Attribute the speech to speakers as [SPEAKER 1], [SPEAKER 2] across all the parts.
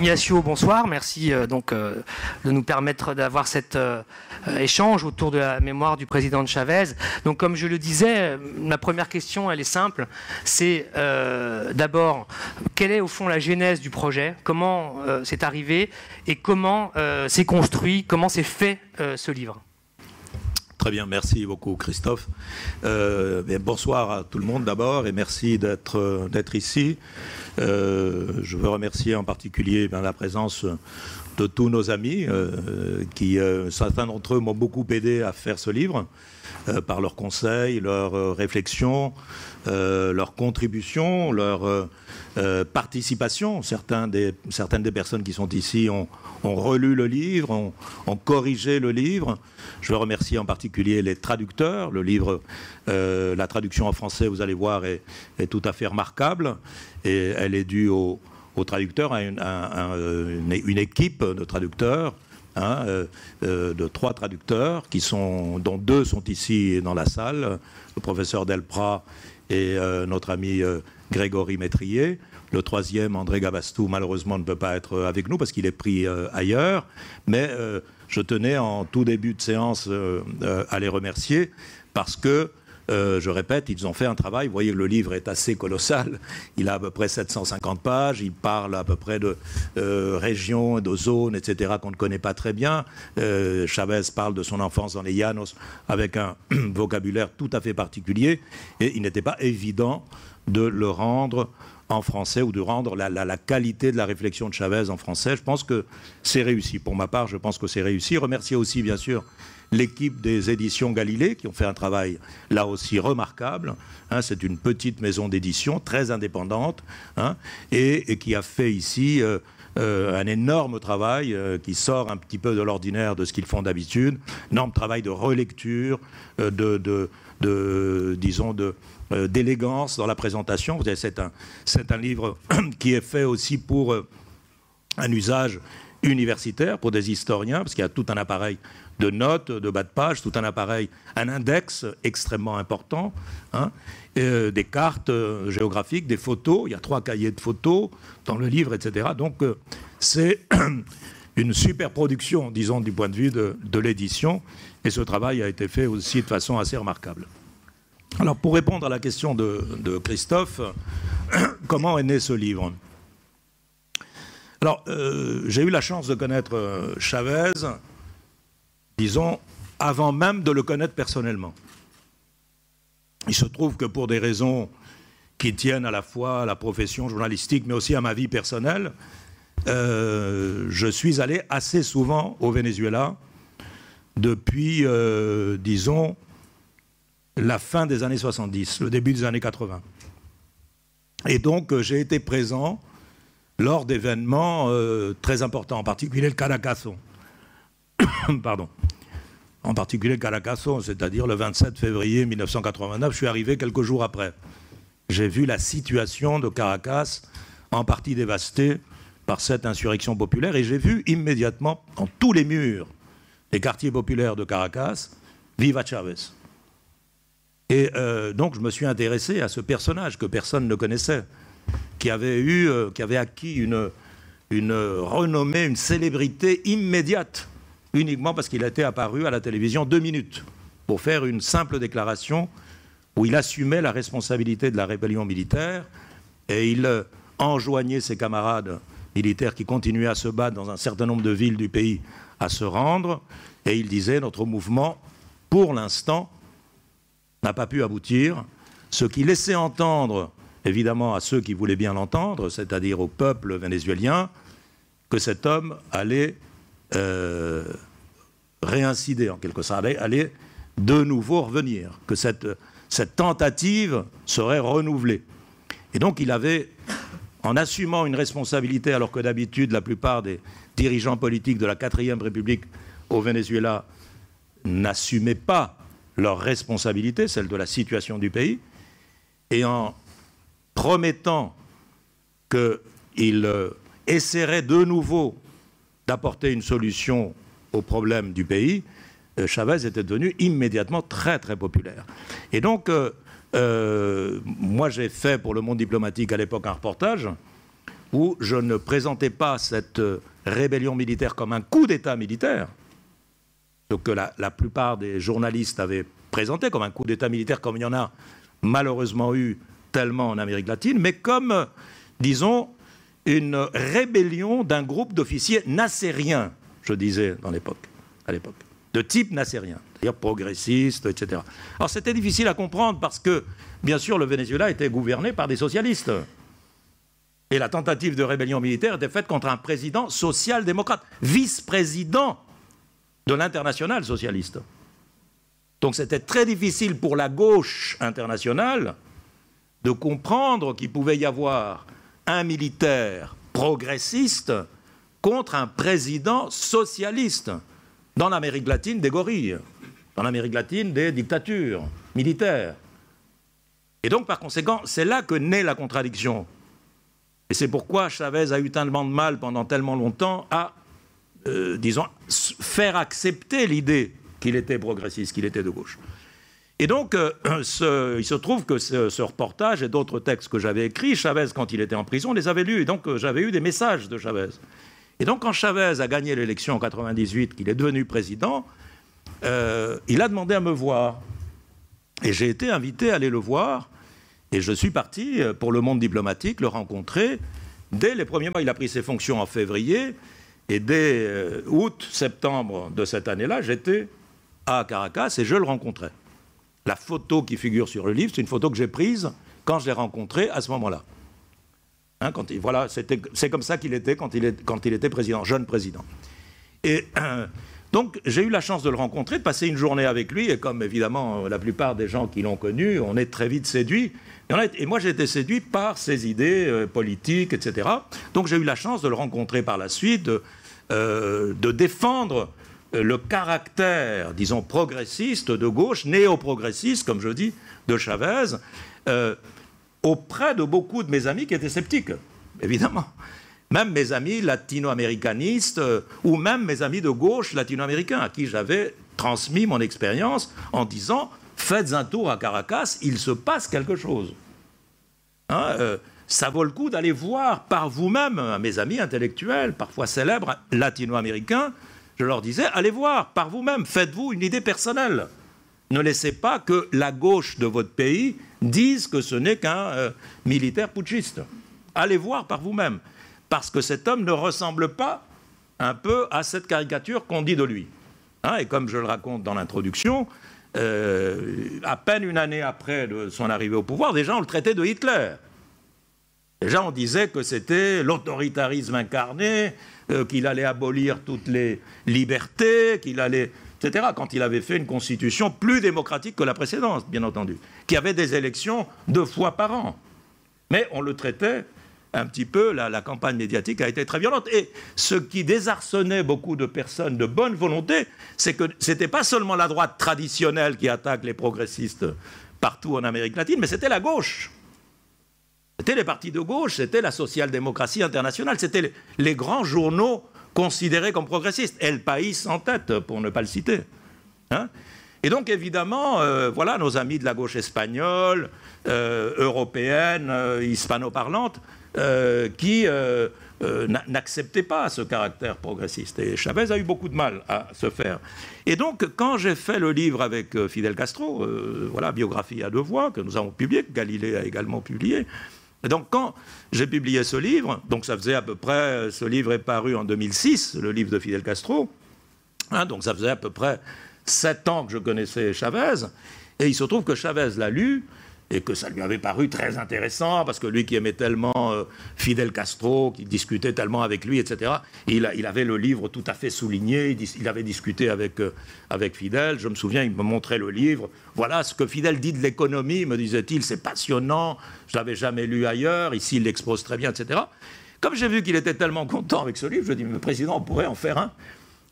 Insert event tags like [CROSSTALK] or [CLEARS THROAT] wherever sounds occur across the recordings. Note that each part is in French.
[SPEAKER 1] Ignacio, bonsoir. Merci euh, donc euh, de nous permettre d'avoir cet euh, échange autour de la mémoire du président de Chavez. Donc, comme je le disais, ma première question, elle est simple. C'est d'abord, quelle est au fond la genèse du projet Comment c'est arrivé et comment s'est construit, comment s'est fait ce livre Très bien, merci beaucoup Christophe. Euh, bonsoir à tout le monde d'abord et merci d'être d'être ici. Euh, je veux remercier en particulier ben, la présence de tous nos amis, euh, qui certains d'entre eux m'ont beaucoup aidé à faire ce livre. Euh, par leurs conseils, leurs euh, réflexions, euh, leurs contributions, leur euh, participation. Certains des, certaines des personnes qui sont ici ont, relu le livre, ont, corrigé le livre. Je veux remercier en particulier les traducteurs. Le livre, la traduction en français, vous allez voir, est, tout à fait remarquable et elle est due aux traducteurs, à, une équipe de traducteurs Hein, euh, euh, de trois traducteurs, qui sont, dont deux sont ici dans la salle, le professeur Delprat et euh, notre ami Grégory Métrier. Le troisième, André Gabastou, malheureusement ne peut pas être avec nous parce qu'il est pris ailleurs. Mais je tenais en tout début de séance à les remercier parce que euh, je répète, ils ont fait un travail. Vous voyez, le livre est assez colossal. Il a à peu près 750 pages. Il parle à peu près de euh, régions, de zones, etc., qu'on ne connaît pas très bien. Euh, Chavez parle de son enfance dans les Llanos avec un [CLEARS THROAT] vocabulaire tout à fait particulier. Et il n'était pas évident de le rendre en français ou de rendre la, la, qualité de la réflexion de Chavez en français. Je pense que c'est réussi. Pour ma part, je pense que c'est réussi. Remercier aussi, bien sûr, l'équipe des éditions Galilée, qui ont fait un travail là aussi remarquable. Hein, c'est une petite maison d'édition, très indépendante, hein, et, qui a fait ici... Euh, euh, un énorme travail euh, qui sort un petit peu de l'ordinaire de ce qu'ils font d'habitude, énorme travail de relecture, de, disons, de, d'élégance dans la présentation. un, c'est un livre [CLEARS THROAT] qui est fait aussi pour un usage Universitaire pour des historiens, parce qu'il y a tout un appareil de notes, de bas de page, tout un appareil, un index extrêmement important, hein, euh, des cartes euh, géographiques, des photos, il y a trois cahiers de photos dans le livre, etc. Donc euh, c'est [CLEARS THROAT] une super production, disons, du point de vue de, l'édition, et ce travail a été fait aussi de façon assez remarquable. Alors pour répondre à la question de Christophe, [CLEARS THROAT] comment est né ce livre alors, euh, j'ai eu la chance de connaître euh, Chavez, disons, avant même de le connaître personnellement. Il se trouve que pour des raisons qui tiennent à la fois à la profession journalistique, mais aussi à ma vie personnelle, euh, je suis allé assez souvent au Venezuela depuis, disons, la fin des années 70, le début des années 80. Et donc, j'ai été présent lors d'événements euh, très importants, en particulier le Caracasson. [COUGHS] Pardon. En particulier le c'est-à-dire le 27 février 1989, je suis arrivé quelques jours après. J'ai vu la situation de Caracas en partie dévastée par cette insurrection populaire et j'ai vu immédiatement dans tous les murs des quartiers populaires de Caracas, Viva Chavez. Et euh, donc je me suis intéressé à ce personnage que personne ne connaissait qui avait, eu, euh, qui avait acquis une, une renommée, une célébrité immédiate, uniquement parce qu'il était apparu à la télévision deux minutes pour faire une simple déclaration où il assumait la responsabilité de la rébellion militaire et il euh, enjoignait ses camarades militaires qui continuaient à se battre dans un certain nombre de villes du pays à se rendre et il disait notre mouvement, pour l'instant, n'a pas pu aboutir, ce qui laissait entendre évidemment à ceux qui voulaient bien l'entendre, c'est-à-dire au peuple vénézuélien, que cet homme allait euh, réincider en quelque sorte, allait, de nouveau revenir, que cette, cette tentative serait renouvelée. Et donc il avait, en assumant une responsabilité, alors que d'habitude la plupart des dirigeants politiques de la 4ème République au Venezuela n'assumaient pas leur responsabilité, celle de la situation du pays, et en promettant qu'il euh, essaierait de nouveau d'apporter une solution au problème du pays, euh, Chavez était devenu immédiatement très très populaire. Et donc, euh, moi j'ai fait pour le monde diplomatique à l'époque un reportage où je ne présentais pas cette rébellion militaire comme un coup d'État militaire, ce que la, plupart des journalistes avaient présenté comme un coup d'État militaire, comme il y en a malheureusement eu tellement en Amérique latine, mais comme, disons, une rébellion d'un groupe d'officiers nassériens, je disais dans l'époque, à l'époque, de type nassérien, c'est-à-dire progressiste, etc. Alors c'était difficile à comprendre parce que, bien sûr, le Venezuela était gouverné par des socialistes. Et la tentative de rébellion militaire était faite contre un président social-démocrate, vice-président de l'international socialiste. Donc c'était très difficile pour la gauche internationale de comprendre qu'il pouvait y avoir un militaire progressiste contre un président socialiste dans l'Amérique latine des gorilles, dans l'Amérique latine des dictatures militaires. Et donc, par conséquent, c'est là que naît la contradiction. Et c'est pourquoi Chavez a eu tellement de mal pendant tellement longtemps à, euh, disons, faire accepter l'idée qu'il était progressiste, qu'il était de gauche. Et donc, euh, [CLEARS THROAT] ce, il se trouve que ce, reportage et d'autres textes que j'avais écrits, Chavez, quand il était en prison, les avait lus. Et donc, euh, j'avais eu des messages de Chavez. Et donc, quand Chavez a gagné l'élection en 98, qu'il est devenu président, euh, il a demandé à me voir. Et j'ai été invité à aller le voir. Et je suis parti pour le monde diplomatique, le rencontrer. Dès les premiers mois, il a pris ses fonctions en février. Et dès août, septembre de cette année-là, j'étais à Caracas et je le rencontrais. La photo qui figure sur le livre, c'est une photo que j'ai prise quand je l'ai rencontré à ce moment-là. Hein, quand il, voilà, c'est comme ça qu'il était quand il, était président, jeune président. Et [CLEARS THROAT] donc j'ai eu la chance de le rencontrer, de passer une journée avec lui, et comme évidemment euh, la plupart des gens qui l'ont connu, on est très vite séduit. Et, moi j'ai été séduit par ses idées euh, politiques, etc. Donc j'ai eu la chance de le rencontrer par la suite, de euh, défendre euh, le caractère, disons, progressiste de gauche, néo-progressiste, comme je dis, de Chavez, euh, auprès de beaucoup de mes amis qui étaient sceptiques, évidemment. Même mes amis latino-américanistes euh, ou même mes amis de gauche latino-américains à qui j'avais transmis mon expérience en disant faites un tour à Caracas, il se passe quelque chose. Hein, ça vaut le coup d'aller voir par vous-même, mes amis intellectuels, parfois célèbres latino-américains, je leur disais, allez voir par vous-même, faites-vous une idée personnelle. Ne laissez pas que la gauche de votre pays dise que ce n'est qu'un euh, militaire putschiste. Allez voir par vous-même, parce que cet homme ne ressemble pas un peu à cette caricature qu'on dit de lui. Hein, et comme je le raconte dans l'introduction, euh, à peine une année après son arrivée au pouvoir, déjà on le traitait de Hitler. Déjà on disait que c'était l'autoritarisme incarné, euh, qu'il allait abolir toutes les libertés, qu'il allait, etc. Quand il avait fait une constitution plus démocratique que la précédente, bien entendu, qui avait des élections deux fois par an. Mais on le traitait un petit peu, la, la campagne médiatique a été très violente. Et ce qui désarçonnait beaucoup de personnes de bonne volonté, c'est que ce n'était pas seulement la droite traditionnelle qui attaque les progressistes partout en Amérique latine, mais c'était la gauche c'était les partis de gauche, c'était la social-démocratie internationale, c'était les, grands journaux considérés comme progressistes. El País en tête, pour ne pas le citer. Hein. et donc, évidemment, euh, voilà, nos amis de la gauche espagnole, euh, européenne, euh, hispano-parlante, qui n'acceptaient pas ce caractère progressiste. Et Chavez a eu beaucoup de mal à se faire. Et donc, quand j'ai fait le livre avec Fidel Castro, voilà, biographie à deux voix, que nous avons publié, que Galilée a également publié, et donc quand j'ai publié ce livre, donc ça faisait à peu près, ce livre est paru en 2006, le livre de Fidel Castro, hein, donc ça faisait à peu près sept ans que je connaissais Chavez, et il se trouve que Chavez l'a lu, et que ça lui avait paru très intéressant, parce que lui qui aimait tellement euh, Fidel Castro, qui discutait tellement avec lui, etc., il, avait le livre tout à fait souligné, il, avait discuté avec, euh, avec Fidel, je me souviens, il me montrait le livre, voilà ce que Fidel dit de l'économie, me disait-il, c'est passionnant, je l'avais jamais lu ailleurs, ici il l'expose très bien, etc. Comme j'ai vu qu'il était tellement content avec ce livre, je dis, mais président, on pourrait en faire un.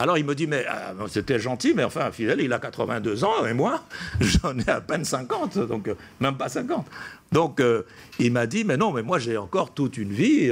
[SPEAKER 1] Alors il me dit, mais ah, c'était gentil, mais enfin, Fidel, il a 82 ans, et moi, [LAUGHS] j'en ai à peine 50, donc euh, même pas 50. Donc euh, il m'a dit, mais non, mais moi j'ai encore toute une vie,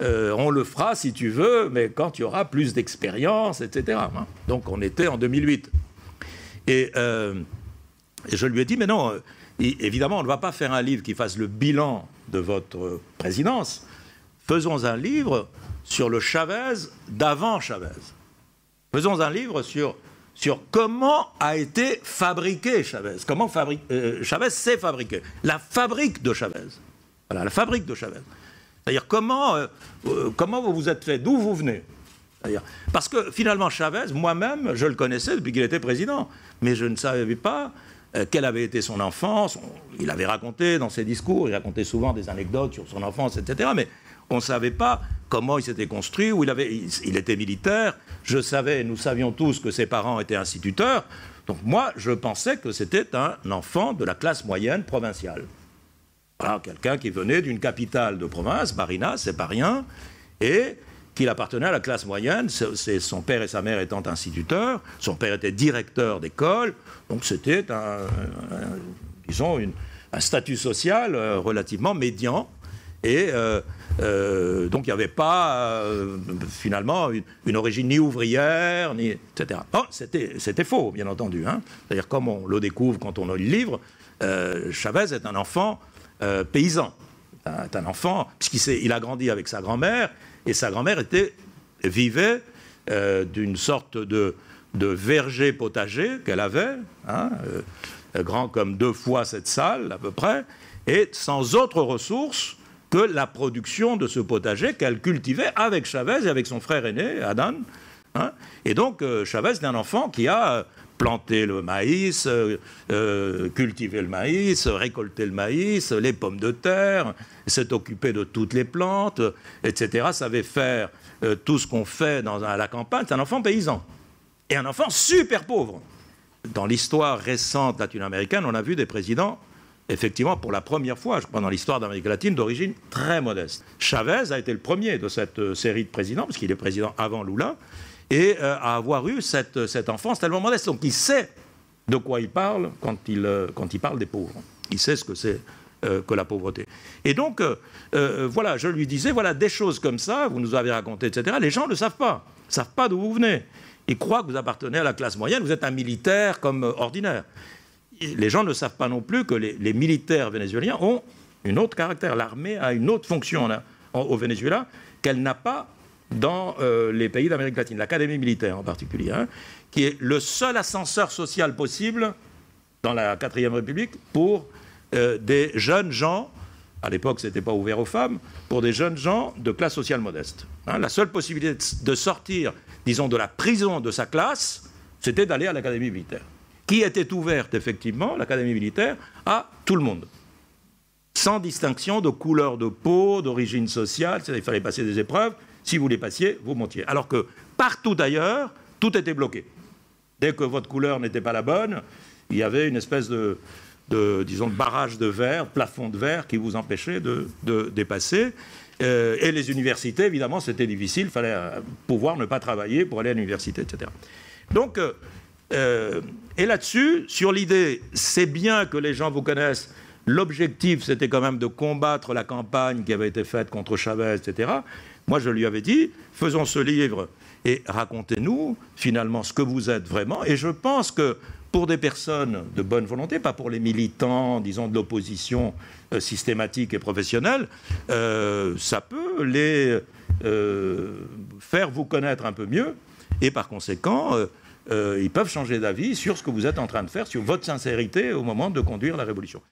[SPEAKER 1] euh, on le fera si tu veux, mais quand tu auras plus d'expérience, etc. Hein. Donc on était en 2008. et, je lui ai dit, mais non, évidemment, on ne va pas faire un livre qui fasse le bilan de votre présidence, faisons un livre sur le Chavez d'avant Chavez. Faisons un livre sur, sur comment a été fabriqué Chavez, comment fabrique, euh, Chavez s'est fabriqué, la fabrique de Chavez. Voilà, la fabrique de Chavez. C'est-à-dire comment, euh, euh, comment vous vous êtes fait, d'où vous venez. Parce que finalement, Chavez, moi-même, je le connaissais depuis qu'il était président, mais je ne savais pas quelle avait été son enfance. il avait raconté dans ses discours, il racontait souvent des anecdotes sur son enfance, etc. Mais on ne savait pas comment il s'était construit, où il, avait, il, était militaire. Je savais, nous savions tous que ses parents étaient instituteurs. Donc moi, je pensais que c'était un enfant de la classe moyenne provinciale. quelqu'un qui venait d'une capitale de province, Marina, c'est pas rien, et qu'il appartenait à la classe moyenne. C'est son père et sa mère étant instituteurs, son père était directeur d'école, donc c'était un, disons un statut social euh, relativement médian. Et euh, euh, donc il n'y avait pas euh, finalement une, origine ni ouvrière, ni etc. C'était faux, bien entendu. Hein. C'est-à-dire comme on le découvre quand on lit le livre, euh, Chavez est un enfant paysan, un, un enfant puisqu'il a grandi avec sa grand-mère et sa grand-mère était vivait d'une sorte de, de verger potager qu'elle avait, hein, grand comme deux fois cette salle à peu près, et sans autre ressource que la production de ce potager qu'elle cultivait avec Chavez et avec son frère aîné, Adam. Hein. et donc, euh, Chavez est un enfant qui a euh, planté le maïs, euh, cultivé le maïs, récolté le maïs, les pommes de terre, s'est occupé de toutes les plantes, etc. Savait faire tout ce qu'on fait dans, à la campagne. C'est un enfant paysan. Et un enfant super pauvre. Dans l'histoire récente latino-américaine, on a vu des présidents effectivement, pour la première fois, je crois, dans l'histoire d'Amérique latine, d'origine très modeste. Chavez a été le premier de cette euh, série de présidents, parce qu'il est président avant Lula, et euh, à avoir eu euh, cette, enfance tellement modeste. Donc il sait de quoi il parle quand il, quand il parle des pauvres. Il sait ce que c'est que la pauvreté. Et donc, voilà, je lui disais, voilà, des choses comme ça, vous nous avez raconté, etc., les gens ne le savent pas, ne savent pas d'où vous venez. Ils croient que vous appartenez à la classe moyenne, vous êtes un militaire comme ordinaire les gens ne savent pas non plus que les, militaires vénézuéliens ont une autre caractère. L'armée a une autre fonction au Venezuela qu'elle n'a pas dans euh, les pays d'Amérique latine, l'académie militaire en particulier, hein, qui est le seul ascenseur social possible dans la 4 République pour euh, des jeunes gens, à l'époque ce n'était pas ouvert aux femmes, pour des jeunes gens de classe sociale modeste. Hein. la seule possibilité de sortir, disons, de la prison de sa classe, c'était d'aller à l'académie militaire qui était ouverte, effectivement, l'académie militaire, à tout le monde. Sans distinction de couleur de peau, d'origine sociale, il fallait passer des épreuves. Si vous les passiez, vous montiez. Alors que partout ailleurs, tout était bloqué. Dès que votre couleur n'était pas la bonne, il y avait une espèce de, disons, de barrage de verre, plafond de verre qui vous empêchait de, de dépasser. Euh, et les universités, évidemment, c'était difficile. Il fallait euh, pouvoir ne pas travailler pour aller à l'université, etc. Donc, euh, euh, et là-dessus, sur l'idée, c'est bien que les gens vous connaissent. L'objectif, c'était quand même de combattre la campagne qui avait été faite contre Chavez, etc. Moi, je lui avais dit, faisons ce livre et racontez-nous finalement ce que vous êtes vraiment. Et je pense que pour des personnes de bonne volonté, pas pour les militants, disons, de l'opposition euh, systématique et professionnelle, euh, ça peut les faire vous connaître un peu mieux et par conséquent euh, ils peuvent changer d'avis sur ce que vous êtes en train de faire, sur votre sincérité au moment de conduire la révolution.